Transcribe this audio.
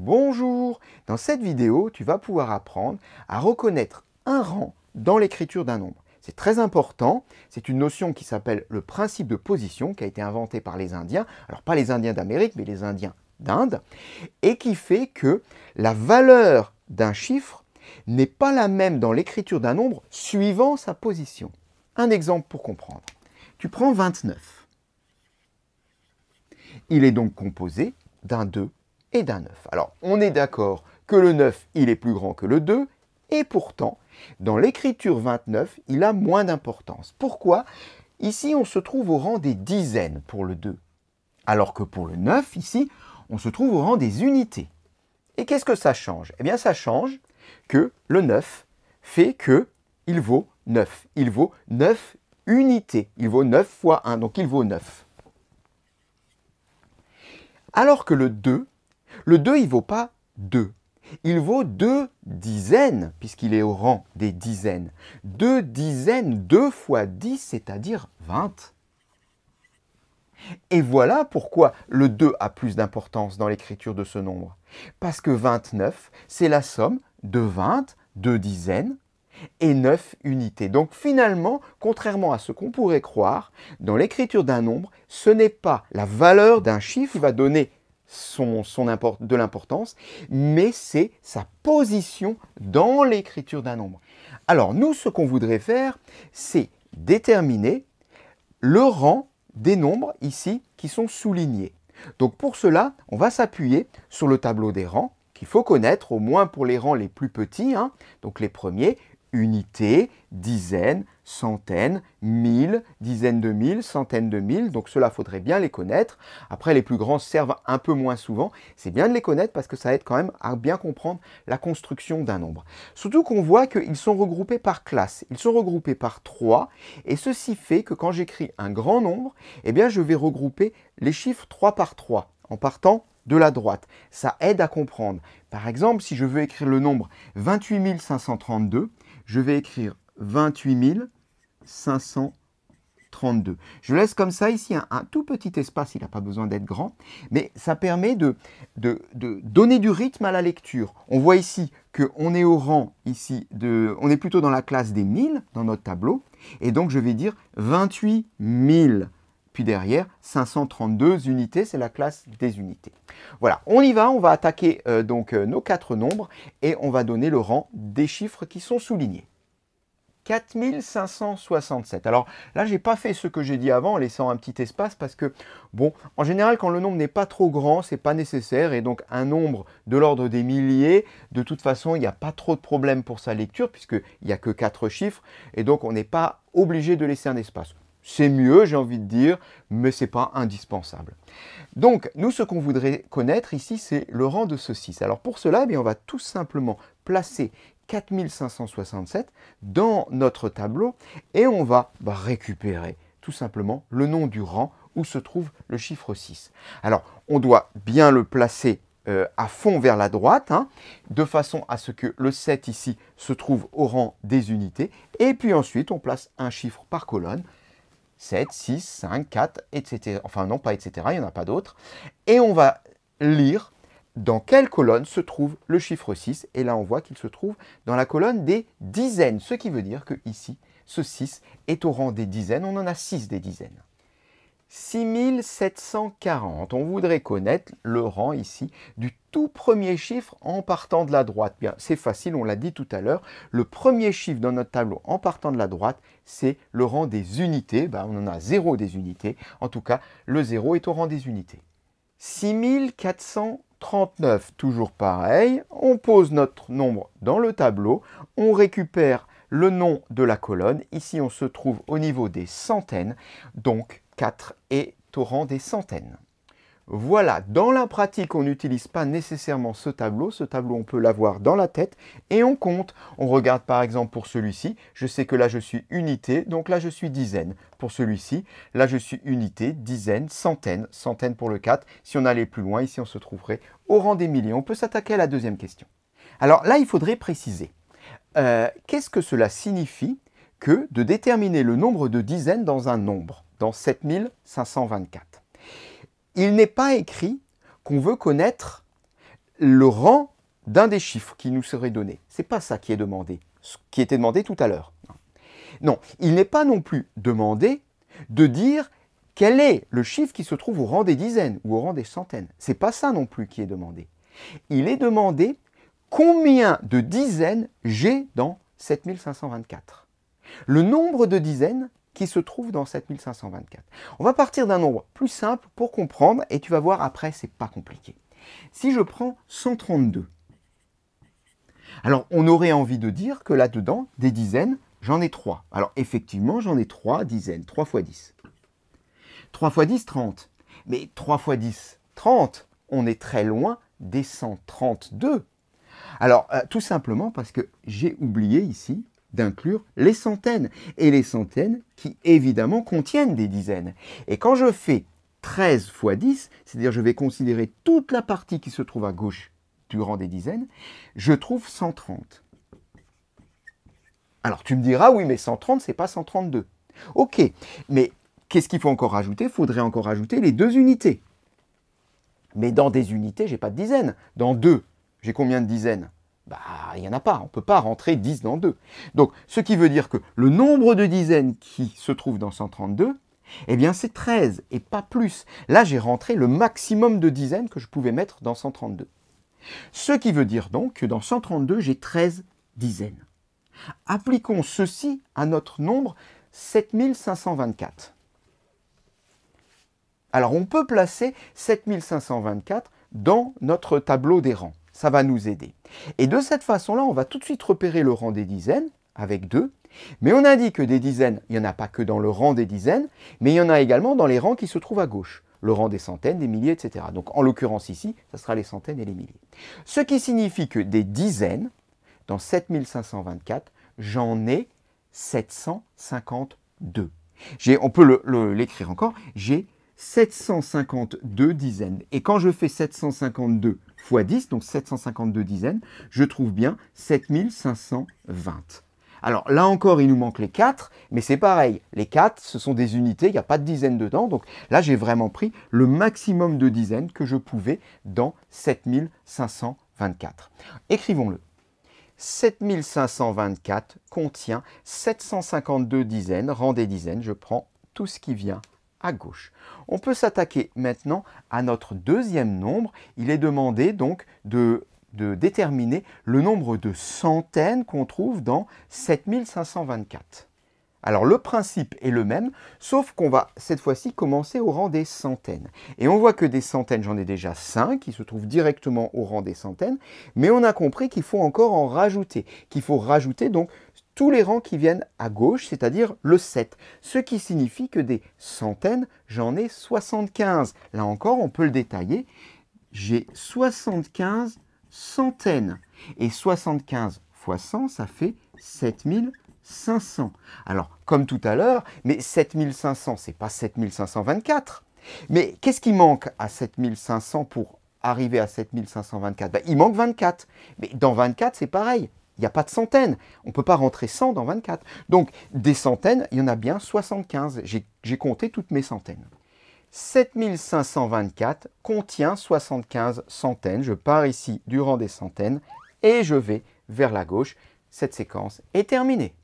Bonjour Dans cette vidéo, tu vas pouvoir apprendre à reconnaître un rang dans l'écriture d'un nombre. C'est très important, c'est une notion qui s'appelle le principe de position qui a été inventé par les Indiens, alors pas les Indiens d'Amérique, mais les Indiens d'Inde, et qui fait que la valeur d'un chiffre n'est pas la même dans l'écriture d'un nombre suivant sa position. Un exemple pour comprendre. Tu prends 29. Il est donc composé d'un 2 et d'un 9. Alors, on est d'accord que le 9, il est plus grand que le 2, et pourtant, dans l'écriture 29, il a moins d'importance. Pourquoi Ici, on se trouve au rang des dizaines pour le 2, alors que pour le 9, ici, on se trouve au rang des unités. Et qu'est-ce que ça change Eh bien, ça change que le 9 fait que il vaut 9. Il vaut 9 unités. Il vaut 9 fois 1, donc il vaut 9. Alors que le 2 le 2, il vaut pas 2. Il vaut 2 dizaines, puisqu'il est au rang des dizaines. 2 dizaines, 2 fois 10, c'est-à-dire 20. Et voilà pourquoi le 2 a plus d'importance dans l'écriture de ce nombre. Parce que 29, c'est la somme de 20, 2 dizaines, et 9 unités. Donc finalement, contrairement à ce qu'on pourrait croire, dans l'écriture d'un nombre, ce n'est pas la valeur d'un chiffre qui va donner de l'importance, mais c'est sa position dans l'écriture d'un nombre. Alors nous, ce qu'on voudrait faire, c'est déterminer le rang des nombres ici qui sont soulignés. Donc pour cela, on va s'appuyer sur le tableau des rangs qu'il faut connaître, au moins pour les rangs les plus petits, hein, donc les premiers, unités, dizaines, centaines, mille, dizaines de mille, centaines de mille, donc cela faudrait bien les connaître. Après, les plus grands servent un peu moins souvent. C'est bien de les connaître parce que ça aide quand même à bien comprendre la construction d'un nombre. Surtout qu'on voit qu'ils sont regroupés par classe, ils sont regroupés par 3, et ceci fait que quand j'écris un grand nombre, eh bien je vais regrouper les chiffres 3 par 3, en partant de la droite. Ça aide à comprendre. Par exemple, si je veux écrire le nombre 28 532, je vais écrire 28 532. Je laisse comme ça ici un, tout petit espace, il n'a pas besoin d'être grand, mais ça permet de, donner du rythme à la lecture. On voit ici qu'on est au rang, ici, de, on est plutôt dans la classe des 1000 dans notre tableau, et donc je vais dire 28 000. Puis derrière, 532 unités, c'est la classe des unités. Voilà, on y va, on va attaquer euh, donc euh, nos quatre nombres et on va donner le rang des chiffres qui sont soulignés. 4567. Alors là, je n'ai pas fait ce que j'ai dit avant, en laissant un petit espace parce que, bon, en général, quand le nombre n'est pas trop grand, c'est pas nécessaire. Et donc, un nombre de l'ordre des milliers, de toute façon, il n'y a pas trop de problème pour sa lecture puisqu'il n'y a que quatre chiffres. Et donc, on n'est pas obligé de laisser un espace. C'est mieux, j'ai envie de dire, mais c'est pas indispensable. Donc, nous, ce qu'on voudrait connaître ici, c'est le rang de ce 6. Alors, pour cela, eh on va tout simplement placer 4567 dans notre tableau et on va récupérer tout simplement le nom du rang où se trouve le chiffre 6. Alors, on doit bien le placer euh, à fond vers la droite, hein, de façon à ce que le 7 ici se trouve au rang des unités. Et puis ensuite, on place un chiffre par colonne, 7, 6, 5, 4, etc. Enfin non, pas etc., il n'y en a pas d'autres. Et on va lire dans quelle colonne se trouve le chiffre 6. Et là, on voit qu'il se trouve dans la colonne des dizaines, ce qui veut dire que ici, ce 6 est au rang des dizaines. On en a 6 des dizaines. 6740. On voudrait connaître le rang ici du tout premier chiffre en partant de la droite. Bien, c'est facile, on l'a dit tout à l'heure. Le premier chiffre dans notre tableau en partant de la droite, c'est le rang des unités. Ben, on en a zéro des unités. En tout cas, le 0 est au rang des unités. 6439, toujours pareil. On pose notre nombre dans le tableau. On récupère le nom de la colonne. Ici, on se trouve au niveau des centaines. Donc, 4 est au rang des centaines. Voilà, dans la pratique, on n'utilise pas nécessairement ce tableau. Ce tableau, on peut l'avoir dans la tête et on compte. On regarde par exemple pour celui-ci. Je sais que là, je suis unité, donc là, je suis dizaine. Pour celui-ci, là, je suis unité, dizaine, centaine, centaine pour le 4. Si on allait plus loin, ici, on se trouverait au rang des milliers. On peut s'attaquer à la deuxième question. Alors là, il faudrait préciser. Euh, qu'est-ce que cela signifie que de déterminer le nombre de dizaines dans un nombre dans 7524. Il n'est pas écrit qu'on veut connaître le rang d'un des chiffres qui nous serait donné. C'est pas ça qui est demandé, ce qui était demandé tout à l'heure. Non, il n'est pas non plus demandé de dire quel est le chiffre qui se trouve au rang des dizaines ou au rang des centaines. C'est pas ça non plus qui est demandé. Il est demandé combien de dizaines j'ai dans 7524. Le nombre de dizaines qui se trouve dans 7524. On va partir d'un nombre plus simple pour comprendre et tu vas voir après, c'est pas compliqué. Si je prends 132, alors on aurait envie de dire que là-dedans, des dizaines, j'en ai 3. Alors effectivement, j'en ai 3 dizaines, 3 fois 10. 3 fois 10, 30. Mais 3 fois 10, 30, on est très loin des 132. Alors euh, tout simplement parce que j'ai oublié ici d'inclure les centaines, et les centaines qui évidemment contiennent des dizaines. Et quand je fais 13 fois 10, c'est-à-dire je vais considérer toute la partie qui se trouve à gauche du rang des dizaines, je trouve 130. Alors tu me diras, oui, mais 130, c'est pas 132. Ok, mais qu'est-ce qu'il faut encore ajouter Il faudrait encore ajouter les deux unités. Mais dans des unités, j'ai pas de dizaines. Dans deux, j'ai combien de dizaines bah, il n'y en a pas, on ne peut pas rentrer 10 dans 2. Donc, ce qui veut dire que le nombre de dizaines qui se trouve dans 132, eh bien c'est 13 et pas plus. Là, j'ai rentré le maximum de dizaines que je pouvais mettre dans 132. Ce qui veut dire donc que dans 132, j'ai 13 dizaines. Appliquons ceci à notre nombre 7524. Alors on peut placer 7524 dans notre tableau des rangs ça va nous aider. Et de cette façon-là, on va tout de suite repérer le rang des dizaines avec 2. Mais on a dit que des dizaines, il n'y en a pas que dans le rang des dizaines, mais il y en a également dans les rangs qui se trouvent à gauche. Le rang des centaines, des milliers, etc. Donc en l'occurrence ici, ça sera les centaines et les milliers. Ce qui signifie que des dizaines, dans 7524, j'en ai 752. on peut l'écrire encore, j'ai 752 dizaines. Et quand je fais 752 fois 10, donc 752 dizaines, je trouve bien 7520. Alors là encore, il nous manque les 4, mais c'est pareil. Les 4, ce sont des unités, il n'y a pas de dizaines dedans. Donc là, j'ai vraiment pris le maximum de dizaines que je pouvais dans 7524. Écrivons-le. 7524 contient 752 dizaines. Rendez des dizaines, je prends tout ce qui vient gauche. On peut s'attaquer maintenant à notre deuxième nombre. Il est demandé donc de, déterminer le nombre de centaines qu'on trouve dans 7524. Alors le principe est le même, sauf qu'on va cette fois-ci commencer au rang des centaines. Et on voit que des centaines, j'en ai déjà 5 qui se trouvent directement au rang des centaines, mais on a compris qu'il faut encore en rajouter, qu'il faut rajouter donc tous les rangs qui viennent à gauche, c'est-à-dire le 7. Ce qui signifie que des centaines, j'en ai 75. Là encore, on peut le détailler. J'ai 75 centaines. Et 75 x 100, ça fait 7500. Alors, comme tout à l'heure, mais 7500, ce n'est pas 7524. Mais qu'est-ce qui manque à 7500 pour arriver à 7524 ben, Il manque 24. Mais dans 24, c'est pareil. Il n'y a pas de centaines. On ne peut pas rentrer 100 dans 24. Donc, des centaines, il y en a bien 75. J'ai compté toutes mes centaines. 7524 contient 75 centaines. Je pars ici durant des centaines et je vais vers la gauche. Cette séquence est terminée.